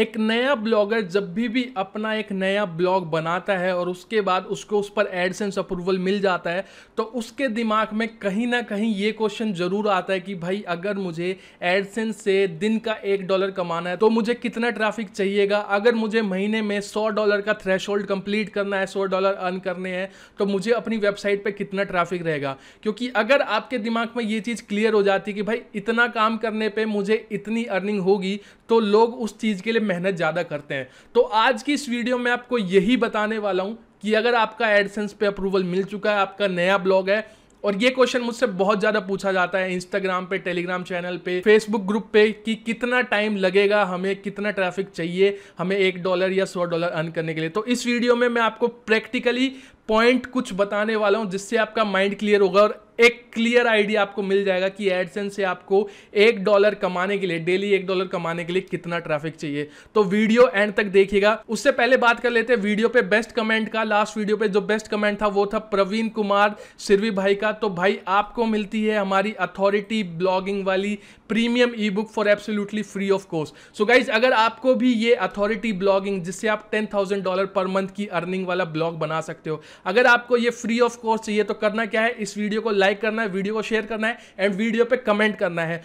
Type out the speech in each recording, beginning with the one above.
एक नया ब्लॉगर जब भी भी अपना एक नया ब्लॉग बनाता है और उसके बाद उसको उस पर एडसेंस अप्रूवल मिल जाता है तो उसके दिमाग में कहीं ना कहीं ये क्वेश्चन ज़रूर आता है कि भाई अगर मुझे एडसेंस से दिन का एक डॉलर कमाना है तो मुझे कितना ट्रैफिक चाहिएगा अगर मुझे महीने में सौ डॉलर का थ्रेश होल्ड कंप्लीट करना है सौ डॉलर अर्न करने हैं तो मुझे अपनी वेबसाइट पर कितना ट्रैफिक रहेगा क्योंकि अगर आपके दिमाग में ये चीज़ क्लियर हो जाती कि भाई इतना काम करने पर मुझे इतनी अर्निंग होगी तो लोग उस चीज़ के लिए मेहनत ज़्यादा करते हैं तो आज की इस वीडियो में आपको यही बताने वाला हूँ कि अगर आपका एडसेंस पे अप्रूवल मिल चुका है आपका नया ब्लॉग है और ये क्वेश्चन मुझसे बहुत ज़्यादा पूछा जाता है इंस्टाग्राम पे टेलीग्राम चैनल पे फेसबुक ग्रुप पे कि कितना टाइम लगेगा हमें कितना ट्रैफिक चाहिए हमें एक डॉलर या सौ डॉलर अर्न करने के लिए तो इस वीडियो में मैं आपको प्रैक्टिकली पॉइंट कुछ बताने वाला हूँ जिससे आपका माइंड क्लियर होगा और एक क्लियर आइडिया आपको मिल जाएगा कि एडसेंस से आपको एक डॉलर कमाने के लिए डेली एक डॉलर कमाने के लिए कितना ट्रैफिक चाहिए तो वीडियो एंड तक देखिएगा उससे पहले बात कर लेते हैं वीडियो पे बेस्ट कमेंट का लास्ट वीडियो पे जो बेस्ट कमेंट था वो था प्रवीण कुमार सिरवी भाई का तो भाई आपको मिलती है हमारी अथॉरिटी ब्लॉगिंग वाली premium e book for absolutely free of course so guys अगर आपको भी ये अथॉरिटी ब्लॉगिंग जिससे आप टेन थाउजेंड डॉलर पर मंथ की अर्निंग वाला ब्लॉग बना सकते हो अगर आपको ये फ्री ऑफ कोर्स चाहिए तो करना क्या है इस वीडियो को लाइक लाइक करना है वीडियो को शेयर करना है एंड वीडियो पे कमेंट करना है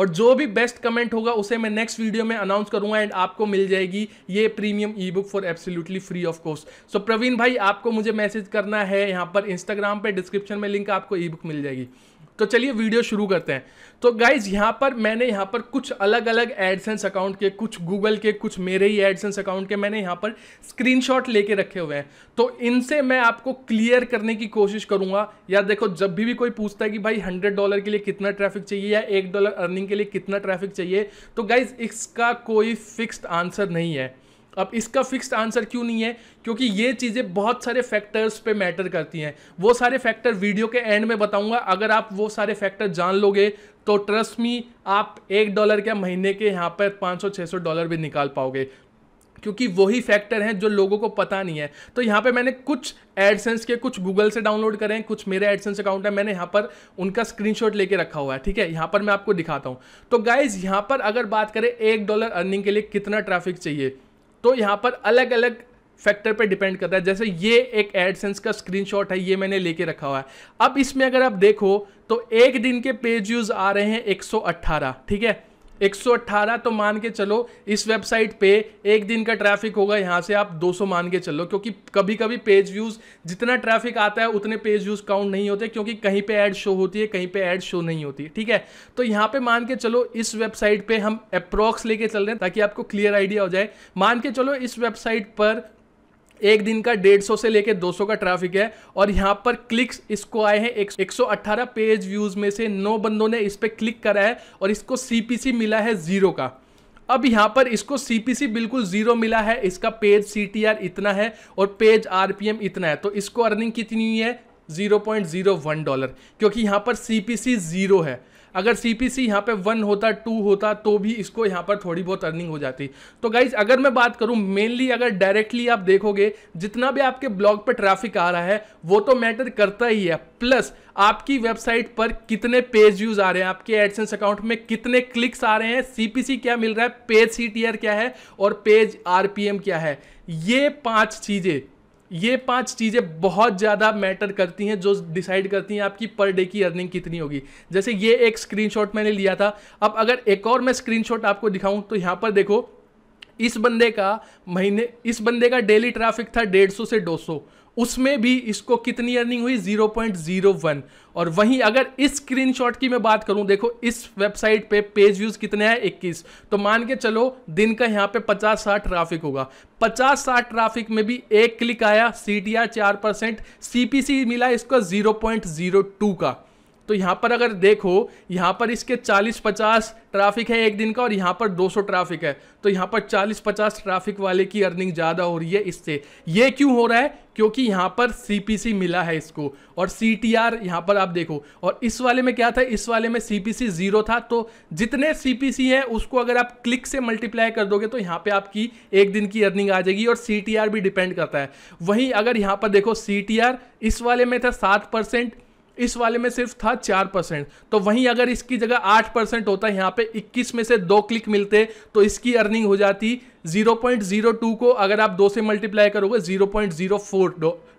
और जो भी बेस्ट कमेंट होगा उसे मैं नेक्स्ट वीडियो में अनाउंस करूंगा एंड आपको मिल जाएगी ये premium e book for absolutely free of course so Praveen भाई आपको मुझे मैसेज करना है यहाँ पर इंस्टाग्राम पे डिस्क्रिप्शन में लिंक आपको ई बुक मिल जाएगी तो चलिए वीडियो शुरू करते हैं तो गाइज यहाँ पर मैंने यहाँ पर कुछ अलग अलग एडसेंस अकाउंट के कुछ गूगल के कुछ मेरे ही एडसेंस अकाउंट के मैंने यहाँ पर स्क्रीनशॉट लेके रखे हुए हैं तो इनसे मैं आपको क्लियर करने की कोशिश करूँगा या देखो जब भी भी कोई पूछता है कि भाई हंड्रेड डॉलर के लिए कितना ट्रैफिक चाहिए या एक डॉलर अर्निंग के लिए कितना ट्रैफिक चाहिए तो गाइज इसका कोई फिक्स्ड आंसर नहीं है अब इसका फिक्स्ड आंसर क्यों नहीं है क्योंकि ये चीज़ें बहुत सारे फैक्टर्स पे मैटर करती हैं वो सारे फैक्टर वीडियो के एंड में बताऊंगा अगर आप वो सारे फैक्टर जान लोगे तो ट्रस्ट मी आप एक डॉलर के महीने के यहाँ पर 500-600 डॉलर भी निकाल पाओगे क्योंकि वही फैक्टर हैं जो लोगों को पता नहीं है तो यहाँ पे मैंने कुछ एडसेंस के कुछ गूगल से डाउनलोड करें कुछ मेरे एडसेंस अकाउंट है मैंने यहाँ पर उनका स्क्रीनशॉट लेके रखा हुआ है ठीक है यहाँ पर मैं आपको दिखाता हूँ तो गाइज यहाँ पर अगर बात करें एक डॉलर अर्निंग के लिए कितना ट्रैफिक चाहिए तो यहाँ पर अलग अलग फैक्टर पे डिपेंड करता है जैसे ये एक एडसेंस का स्क्रीनशॉट है ये मैंने लेके रखा हुआ है अब इसमें अगर आप देखो तो एक दिन के पेज व्यूज आ रहे हैं 118 ठीक है 118 तो मान के चलो इस वेबसाइट पे एक दिन का ट्रैफिक होगा यहाँ से आप 200 मान के चलो क्योंकि कभी कभी पेज व्यूज़ जितना ट्रैफिक आता है उतने पेज व्यूज़ काउंट नहीं होते क्योंकि कहीं पे ऐड शो होती है कहीं पे ऐड शो नहीं होती ठीक है तो यहाँ पे मान के चलो इस वेबसाइट पे हम अप्रॉक्स लेके चल रहे हैं ताकि आपको क्लियर आइडिया हो जाए मान के चलो इस वेबसाइट पर एक दिन का 150 से लेके 200 का ट्रैफिक है और यहाँ पर क्लिक्स इसको आए हैं 118 पेज व्यूज में से नौ बंदों ने इस पर क्लिक करा है और इसको सीपीसी मिला है जीरो का अब यहाँ पर इसको सीपीसी बिल्कुल जीरो मिला है इसका पेज सीटीआर इतना है और पेज आरपीएम इतना है तो इसको अर्निंग कितनी है 0.01 डॉलर क्योंकि यहाँ पर सीपीसी जीरो है अगर सी पी सी यहाँ पर वन होता टू होता तो भी इसको यहाँ पर थोड़ी बहुत अर्निंग हो जाती तो गाइज अगर मैं बात करूँ मेनली अगर डायरेक्टली आप देखोगे जितना भी आपके ब्लॉग पर ट्रैफिक आ रहा है वो तो मैटर करता ही है प्लस आपकी वेबसाइट पर कितने पेज व्यूज आ रहे हैं आपके एडसेंस अकाउंट में कितने क्लिक्स आ रहे हैं सीपीसी क्या मिल रहा है पेज सी क्या है और पेज आरपीएम क्या है ये पांच चीजें ये पांच चीज़ें बहुत ज़्यादा मैटर करती हैं जो डिसाइड करती हैं आपकी पर डे की अर्निंग कितनी होगी जैसे ये एक स्क्रीनशॉट मैंने लिया था अब अगर एक और मैं स्क्रीनशॉट आपको दिखाऊं तो यहाँ पर देखो इस बंदे का महीने इस बंदे का डेली ट्रैफिक था डेढ़ सौ से दो सौ उसमें भी इसको कितनी अर्निंग हुई 0.01 और वहीं अगर इस स्क्रीनशॉट की मैं बात करूं देखो इस वेबसाइट पे पेज व्यूज कितने हैं 21 तो मान के चलो दिन का यहां पे 50 60 ट्रैफिक होगा 50 60 ट्रैफिक में भी एक क्लिक आया सी टी आर चार परसेंट सी मिला इसको 0.02 का तो यहाँ पर अगर देखो यहाँ पर इसके 40-50 ट्रैफिक है एक दिन का और यहाँ पर 200 ट्रैफिक है तो यहाँ पर 40-50 ट्रैफिक वाले की अर्निंग ज़्यादा हो रही है इससे ये क्यों हो रहा है क्योंकि यहाँ पर सी मिला है इसको और सी टी आर यहाँ पर आप देखो और इस वाले में क्या था इस वाले में सी पी ज़ीरो था तो जितने सी पी सी हैं उसको अगर आप क्लिक से मल्टीप्लाई कर दोगे तो यहाँ पे आपकी एक दिन की अर्निंग आ जाएगी और सी टी आर भी डिपेंड करता है वहीं अगर यहाँ पर देखो सी टी आर इस वाले में था सात परसेंट इस वाले में सिर्फ था चार परसेंट तो वहीं अगर इसकी जगह आठ परसेंट होता यहाँ पे इक्कीस में से दो क्लिक मिलते तो इसकी अर्निंग हो जाती जीरो पॉइंट जीरो टू को अगर आप दो से मल्टीप्लाई करोगे zero point zero four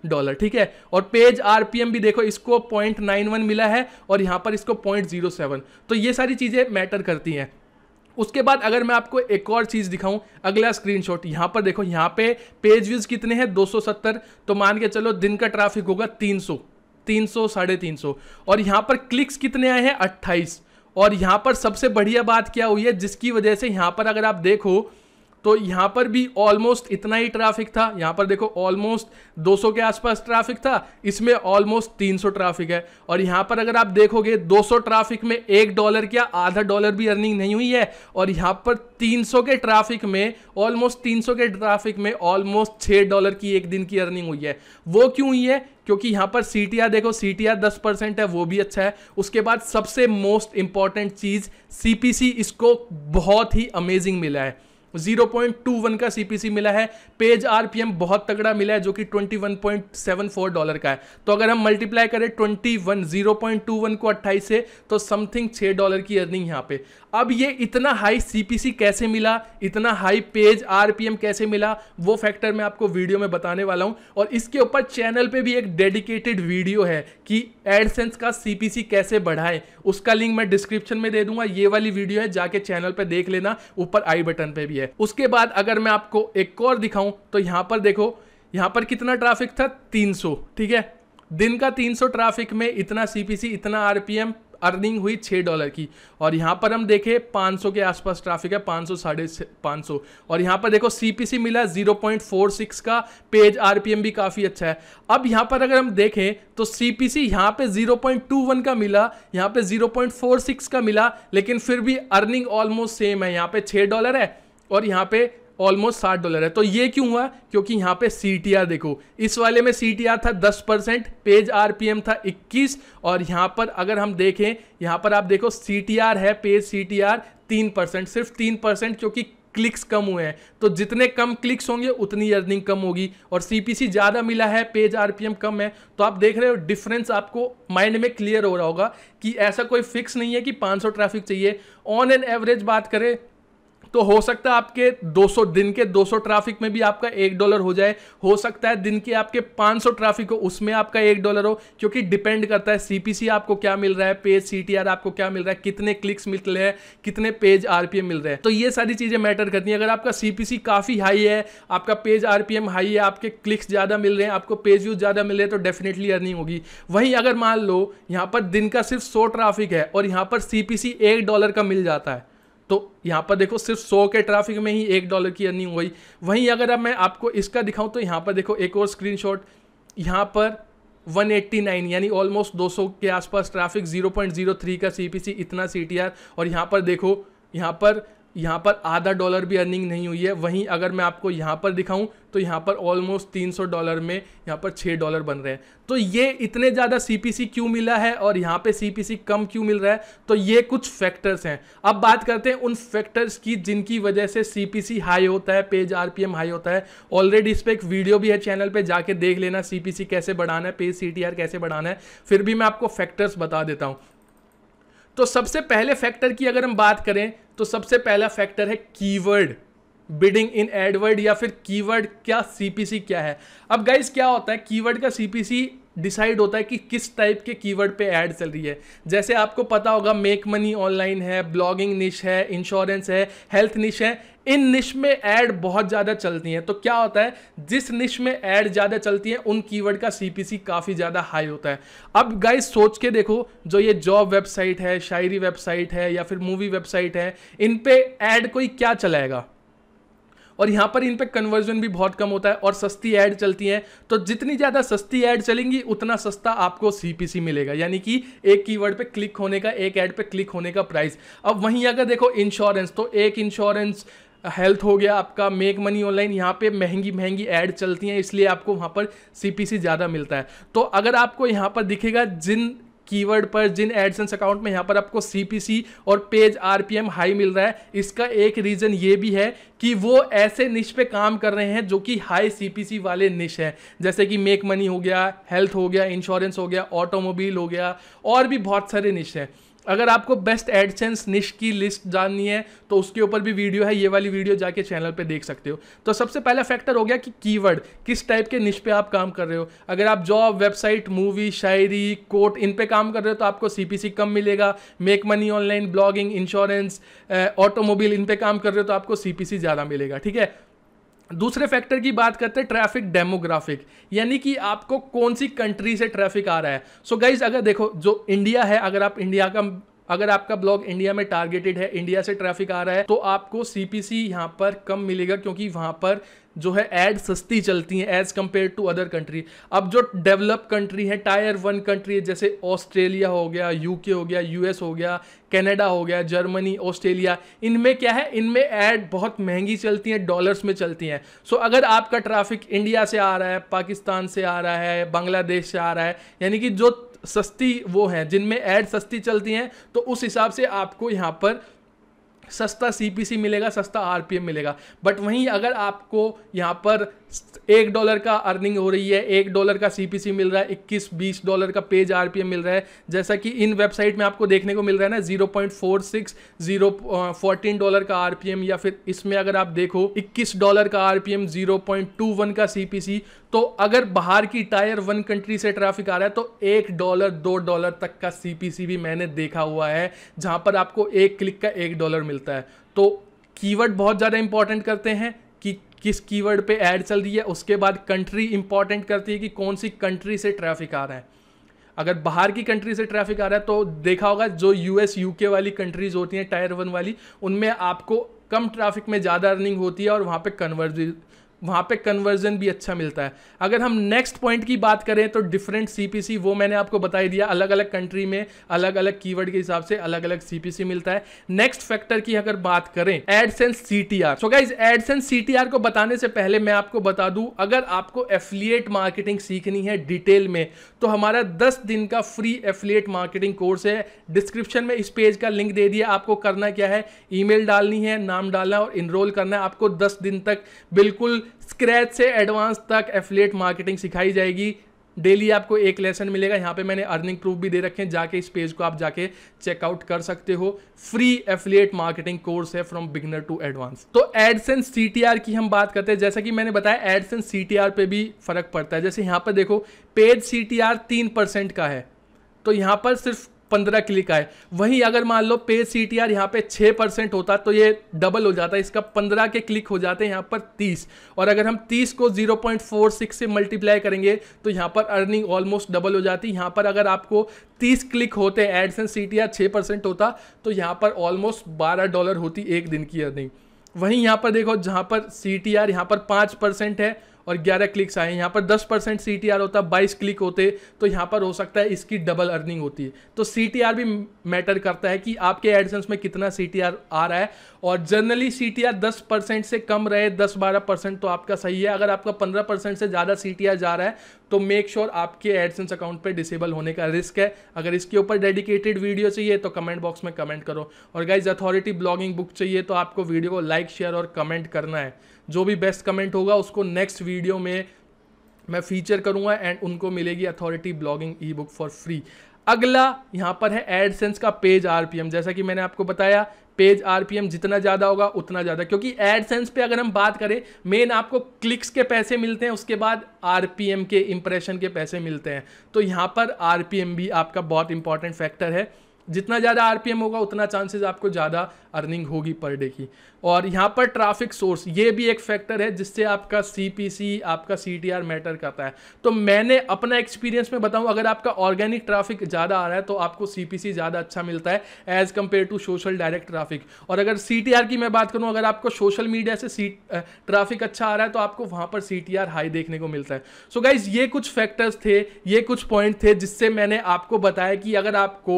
dollar ठीक है और पेज आरपीएम भी देखो इसको पॉइंट नाइन वन मिला है और यहाँ पर इसको पॉइंट जीरो सेवन तो ये सारी चीज़ें मैटर करती हैं उसके बाद अगर मैं आपको एक और चीज़ दिखाऊं अगला स्क्रीनशॉट यहां पर देखो यहाँ पे पेज व्यूज़ कितने हैं 270 तो मान के चलो दिन का ट्रैफिक होगा 300 तीन सौ साढ़े तीन सौ और यहाँ पर क्लिक्स कितने आए हैं अट्ठाईस और यहाँ पर सबसे बढ़िया बात क्या हुई है जिसकी वजह से यहाँ पर अगर आप देखो तो यहाँ पर भी ऑलमोस्ट इतना ही ट्रैफिक था यहाँ पर देखो ऑलमोस्ट 200 के आसपास ट्रैफिक था इसमें ऑलमोस्ट 300 ट्रैफिक है और यहाँ पर अगर आप देखोगे 200 ट्रैफिक में एक डॉलर क्या आधा डॉलर भी अर्निंग नहीं हुई है और यहाँ पर 300 के ट्रैफिक में ऑलमोस्ट 300 के ट्रैफिक में ऑलमोस्ट छः डॉलर की एक दिन की अर्निंग हुई है वो क्यों हुई है क्योंकि यहाँ पर सी देखो सी टी दस परसेंट है वो भी अच्छा है उसके बाद सबसे मोस्ट इंपॉर्टेंट चीज़ सी इसको बहुत ही अमेजिंग मिला है 0.21 का सीपीसी मिला है पेज आरपीएम बहुत तगड़ा मिला है जो कि 21.74 डॉलर का है तो अगर हम मल्टीप्लाई करें 21 0.21 को 28 से तो समथिंग 6 डॉलर की अर्निंग यहाँ पे अब ये इतना हाई सीपीसी कैसे मिला इतना हाई पेज आरपीएम कैसे मिला वो फैक्टर मैं आपको वीडियो में बताने वाला हूँ और इसके ऊपर चैनल पे भी एक डेडिकेटेड वीडियो है कि एडसेंस का सीपीसी कैसे बढ़ाएं उसका लिंक मैं डिस्क्रिप्शन में दे दूंगा ये वाली वीडियो है जाके चैनल पर देख लेना ऊपर आई बटन पर भी है उसके बाद अगर मैं आपको एक और दिखाऊँ तो यहाँ पर देखो यहाँ पर कितना ट्राफिक था तीन ठीक है दिन का 300 ट्रैफिक में इतना सीपीसी इतना आरपीएम अर्निंग हुई छः डॉलर की और यहाँ पर हम देखें सौ के आसपास ट्रैफिक है पाँच सौ साढ़े पाँच सौ और यहाँ पर देखो सी मिला जीरो पॉइंट फोर सिक्स का पेज एम भी काफ़ी अच्छा है अब यहाँ पर अगर हम देखें तो सी पी सी यहाँ पे वन का मिला यहाँ पे सिक्स का मिला लेकिन फिर भी अर्निंग ऑलमोस्ट सेम है यहाँ पर छः डॉलर है और यहाँ पे ऑलमोस्ट साठ डॉलर है तो ये क्यों हुआ क्योंकि यहाँ पे सी देखो इस वाले में सी था दस परसेंट पेज आर था इक्कीस और यहाँ पर अगर हम देखें यहाँ पर आप देखो सी है पेज सी तीन परसेंट सिर्फ तीन परसेंट क्योंकि क्लिक्स कम हुए हैं तो जितने कम क्लिक्स होंगे उतनी अर्निंग कम होगी और सी ज़्यादा मिला है पेज आर कम है तो आप देख रहे हो डिफरेंस आपको माइंड में क्लियर हो रहा होगा कि ऐसा कोई फिक्स नहीं है कि 500 ट्रैफिक चाहिए ऑन एन एवरेज बात करें तो हो सकता है आपके 200 दिन के 200 ट्रैफिक में भी आपका एक डॉलर हो जाए हो सकता है दिन के आपके 500 ट्रैफिक हो उसमें आपका एक डॉलर हो क्योंकि डिपेंड करता है सीपीसी आपको क्या मिल रहा है पेज सी आपको क्या मिल रहा है कितने क्लिक्स मिल रहे हैं कितने पेज आर मिल रहे हैं तो ये सारी चीजें मैटर करती हैं अगर आपका सीपीसी काफी हाई है आपका पेज आर हाई है आपके क्लिक्स ज्यादा मिल रहे हैं आपको पेज व्यूज ज्यादा मिल रहे हैं तो डेफिनेटली अर्निंग होगी वहीं अगर मान लो यहाँ पर दिन का सिर्फ सौ ट्राफिक है और यहाँ पर सीपीसी एक डॉलर का मिल जाता है तो यहाँ पर देखो सिर्फ सौ के ट्रैफिक में ही एक डॉलर की अर्निंग हुई वहीं अगर अब मैं आपको इसका दिखाऊं तो यहाँ पर देखो एक और स्क्रीनशॉट यहाँ पर 189 यानी ऑलमोस्ट 200 के आसपास ट्रैफिक 0.03 का सी इतना सी और यहाँ पर देखो यहाँ पर यहाँ पर आधा डॉलर भी अर्निंग नहीं हुई है वहीं अगर मैं आपको यहाँ पर दिखाऊं तो यहाँ पर ऑलमोस्ट 300 डॉलर में यहाँ पर 6 डॉलर बन रहे हैं तो ये इतने ज़्यादा सी क्यों मिला है और यहाँ पे सी कम क्यों मिल रहा है तो ये कुछ फैक्टर्स हैं अब बात करते हैं उन फैक्टर्स की जिनकी वजह से सी हाई होता है पेज एम हाई होता है ऑलरेडी इस पर एक वीडियो भी है चैनल पर जाके देख लेना सी कैसे बढ़ाना है पेज सी कैसे बढ़ाना है फिर भी मैं आपको फैक्टर्स बता देता हूँ तो सबसे पहले फैक्टर की अगर हम बात करें तो सबसे पहला फैक्टर है कीवर्ड बिडिंग इन एडवर्ड या फिर कीवर्ड क्या सीपीसी क्या है अब गाइज क्या होता है कीवर्ड का सीपीसी डिसाइड होता है कि किस टाइप के कीवर्ड पे ऐड चल रही है जैसे आपको पता होगा मेक मनी ऑनलाइन है ब्लॉगिंग निश है इंश्योरेंस है हेल्थ निश है इन निश में ऐड बहुत ज़्यादा चलती हैं तो क्या होता है जिस निश में ऐड ज़्यादा चलती हैं उन कीवर्ड का सी काफ़ी ज़्यादा हाई होता है अब गाइज सोच के देखो जो ये जॉब वेबसाइट है शायरी वेबसाइट है या फिर मूवी वेबसाइट है इन पे ऐड कोई क्या चलाएगा और यहाँ पर इन पर कन्वर्जन भी बहुत कम होता है और सस्ती ऐड चलती हैं तो जितनी ज़्यादा सस्ती ऐड चलेंगी उतना सस्ता आपको सीपीसी मिलेगा यानी कि एक कीवर्ड पे क्लिक होने का एक ऐड पे क्लिक होने का प्राइस अब वहीं अगर देखो इंश्योरेंस तो एक इंश्योरेंस हेल्थ हो गया आपका मेक मनी ऑनलाइन यहाँ पे महंगी महंगी ऐड चलती हैं इसलिए आपको वहाँ पर सी ज़्यादा मिलता है तो अगर आपको यहाँ पर दिखेगा जिन कीवर्ड पर जिन एडसेंस अकाउंट में यहाँ पर आपको सी और पेज आर हाई मिल रहा है इसका एक रीज़न ये भी है कि वो ऐसे निश पे काम कर रहे हैं जो कि हाई सी वाले निश हैं जैसे कि मेक मनी हो गया हेल्थ हो गया इंश्योरेंस हो गया ऑटोमोबाइल हो गया और भी बहुत सारे निश हैं अगर आपको बेस्ट एडसेंस निश की लिस्ट जाननी है तो उसके ऊपर भी वीडियो है ये वाली वीडियो जाके चैनल पे देख सकते हो तो सबसे पहला फैक्टर हो गया कि कीवर्ड किस टाइप के निश पे आप काम कर रहे हो अगर आप job website movie shayari quote इन पे काम कर रहे हो तो आपको सी कम मिलेगा make money online blogging insurance automobile इन पे काम कर रहे हो तो आपको सी ज़्यादा मिलेगा ठीक है दूसरे फैक्टर की बात करते हैं ट्रैफिक डेमोग्राफिक यानी कि आपको कौन सी कंट्री से ट्रैफिक आ रहा है सो so गाइज अगर देखो जो इंडिया है अगर आप इंडिया का अगर आपका ब्लॉग इंडिया में टारगेटेड है इंडिया से ट्रैफिक आ रहा है तो आपको सीपीसी यहाँ पर कम मिलेगा क्योंकि वहाँ पर जो है एड सस्ती चलती हैं as compare to other country अब जो डेवलप कंट्री है टायर वन कंट्री है जैसे ऑस्ट्रेलिया हो गया यूके हो गया यूएस हो गया कनाडा हो गया जर्मनी ऑस्ट्रेलिया इनमें क्या है इनमें एड बहुत महंगी चलती हैं डॉलर्स में चलती हैं सो so, अगर आपका ट्रैफिक इंडिया से आ रहा है पाकिस्तान से आ रहा है बांग्लादेश से आ रहा है यानी कि जो सस्ती वो हैं जिनमें एड सस्ती चलती हैं तो उस हिसाब से आपको यहाँ पर सस्ता सी मिलेगा सस्ता आर मिलेगा बट वहीं अगर आपको यहाँ पर एक डॉलर का अर्निंग हो रही है एक डॉलर का सी मिल रहा है इक्कीस बीस डॉलर का पेज आर मिल रहा है जैसा कि इन वेबसाइट में आपको देखने को मिल रहा है ना zero point four six zero fourteen dollar का आर या फिर इसमें अगर आप देखो इक्कीस डॉलर का RPM zero point two one का सी तो अगर बाहर की टायर वन कंट्री से ट्रैफिक आ रहा है तो एक डॉलर दो डॉलर तक का सी भी मैंने देखा हुआ है जहां पर आपको एक क्लिक का एक डॉलर मिलता है तो कीवर्ड बहुत ज़्यादा इंपॉर्टेंट करते हैं किस कीवर्ड पे ऐड चल रही है उसके बाद कंट्री इंपॉर्टेंट करती है कि कौन सी कंट्री से ट्रैफिक आ रहा है अगर बाहर की कंट्री से ट्रैफिक आ रहा है तो देखा होगा जो यूएस यूके वाली कंट्रीज होती हैं टायर वन वाली उनमें आपको कम ट्रैफिक में ज़्यादा अर्निंग होती है और वहाँ पर कन्वर्ज वहाँ पे कन्वर्जन भी अच्छा मिलता है अगर हम नेक्स्ट पॉइंट की बात करें तो डिफरेंट सी वो मैंने आपको बताई दिया अलग अलग कंट्री में अलग अलग कीवर्ड के हिसाब से अलग अलग सी मिलता है नेक्स्ट फैक्टर की अगर बात करें AdSense R so guys AdSense R को बताने से पहले मैं आपको बता दूं अगर आपको एफिलिएट मार्केटिंग सीखनी है डिटेल में तो हमारा दस दिन का फ्री एफिलिएट मार्केटिंग कोर्स है डिस्क्रिप्शन में इस पेज का लिंक दे दिया आपको करना क्या है ईमेल डालनी है नाम डालना और इनरोल करना है आपको दस दिन तक बिल्कुल स्क्रैच से एडवांस तक एफिलेट मार्केटिंग सिखाई जाएगी डेली आपको एक लेसन मिलेगा यहाँ पे मैंने अर्निंग प्रूफ भी दे रखे हैं जाके इस पेज को आप जाके चेकआउट कर सकते हो फ्री एफिलिएट मार्केटिंग कोर्स है फ्रॉम बिगनर टू एडवांस तो एडसेंस सीटीआर की हम बात करते हैं जैसा कि मैंने बताया एडसेंस सीटीआर पे भी फर्क पड़ता है जैसे यहाँ पर देखो पेज सीटीआर तीन का है तो यहाँ पर सिर्फ पंद्रह क्लिक आए वहीं अगर मान लो पे सी टी आर यहाँ पे छः परसेंट होता तो ये डबल हो जाता इसका पंद्रह के क्लिक हो जाते हैं यहाँ पर तीस और अगर हम तीस को जीरो पॉइंट फोर सिक्स से मल्टीप्लाई करेंगे तो यहाँ पर अर्निंग ऑलमोस्ट डबल हो जाती यहाँ पर अगर आपको तीस क्लिक होते ads and C T R छः परसेंट होता तो यहाँ पर ऑलमोस्ट बारह डॉलर होती एक दिन की अर्निंग वहीं यहाँ पर देखो जहाँ पर सी टी आर यहाँ पर पाँच परसेंट है और 11 क्लिक्स आए यहाँ पर 10 परसेंट सी होता है 22 क्लिक होते तो यहाँ पर हो सकता है इसकी डबल अर्निंग होती है तो सी भी मैटर करता है कि आपके एडसेंस में कितना सी आ रहा है और जनरली सी टी से कम रहे दस बारह तो आपका सही है अगर आपका पंद्रह से ज़्यादा सी जा रहा है तो मेक श्योर sure आपके एडसेंस अकाउंट पर डिसेबल होने का रिस्क है अगर इसके ऊपर डेडिकेटेड वीडियो चाहिए तो कमेंट बॉक्स में कमेंट करो और गाइज अथॉरिटी ब्लॉगिंग बुक चाहिए तो आपको वीडियो को लाइक शेयर और कमेंट करना है जो भी बेस्ट कमेंट होगा उसको नेक्स्ट वीडियो में मैं फीचर करूँगा एंड उनको मिलेगी authority blogging e book for free अगला यहाँ पर है एडसेंस का पेज आरपीएम जैसा कि मैंने आपको बताया पेज आरपीएम जितना ज़्यादा होगा उतना ज़्यादा क्योंकि एडसेंस पे अगर हम बात करें मेन आपको क्लिक्स के पैसे मिलते हैं उसके बाद आरपीएम के इंप्रेशन के पैसे मिलते हैं तो यहाँ पर आरपीएम भी आपका बहुत इंपॉर्टेंट फैक्टर है जितना ज़्यादा आर होगा उतना चांसेस आपको ज़्यादा अर्निंग होगी पर डे की और यहाँ पर ट्रैफिक सोर्स ये भी एक फैक्टर है जिससे आपका सी आपका आर मैटर करता है तो मैंने अपना एक्सपीरियंस में बताऊँ अगर आपका ऑर्गेनिक ट्रैफिक ज़्यादा आ रहा है तो आपको सी ज़्यादा अच्छा मिलता है as compare to social direct traffic और अगर सी की मैं बात करूँ अगर आपको सोशल मीडिया से सी ट्राफिक अच्छा आ रहा है तो आपको वहाँ पर सी हाई देखने को मिलता है सो so गाइज ये कुछ फैक्टर्स थे ये कुछ पॉइंट थे जिससे मैंने आपको बताया कि अगर आपको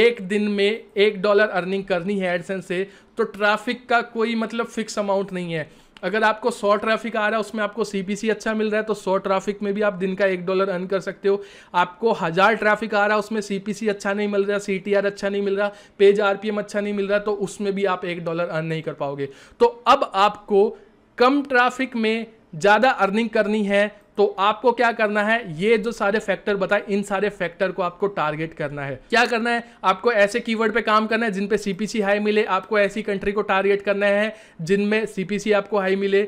एक दिन में एक डॉलर अर्निंग करनी है एडसेंस से तो ट्रैफिक का कोई मतलब फिक्स अमाउंट नहीं है अगर आपको सौ ट्रैफिक आ रहा है उसमें आपको सी अच्छा मिल रहा है तो सौ ट्रैफिक में भी आप दिन का एक डॉलर अर्न कर सकते हो आपको हज़ार ट्रैफिक आ रहा है उसमें सी अच्छा नहीं मिल रहा सी अच्छा नहीं मिल रहा पेज आर अच्छा नहीं मिल रहा तो उसमें भी आप एक डॉलर अर्न नहीं कर पाओगे तो अब आपको कम ट्रैफिक में ज़्यादा अर्निंग करनी है तो आपको क्या करना है ये जो सारे फैक्टर बताए इन सारे फैक्टर को आपको टारगेट करना है क्या करना है आपको ऐसे कीवर्ड पे काम करना है जिन पे सीपीसी हाई मिले आपको ऐसी कंट्री को टारगेट करना है जिनमें सीपीसी आपको हाई मिले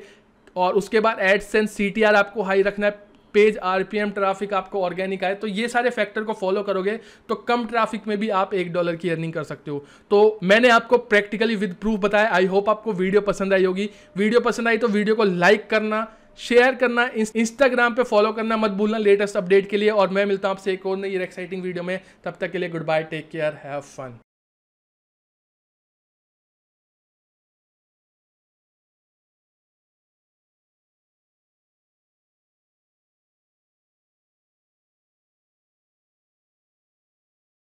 और उसके बाद एडसेंस सीटीआर आपको हाई रखना है पेज आरपीएम ट्रैफिक आपको ऑर्गेनिक आए तो ये सारे फैक्टर को फॉलो करोगे तो कम ट्रैफिक में भी आप एक डॉलर की अर्निंग कर सकते हो तो मैंने आपको प्रैक्टिकली विद प्रूफ बताया आई होप आपको वीडियो पसंद आई होगी वीडियो पसंद आई तो वीडियो को लाइक करना शेयर करना इंस्टाग्राम पे फॉलो करना मत भूलना लेटेस्ट अपडेट के लिए और मैं मिलता हूँ आपसे एक और नई एक्साइटिंग वीडियो में तब तक के लिए good bye take care have fun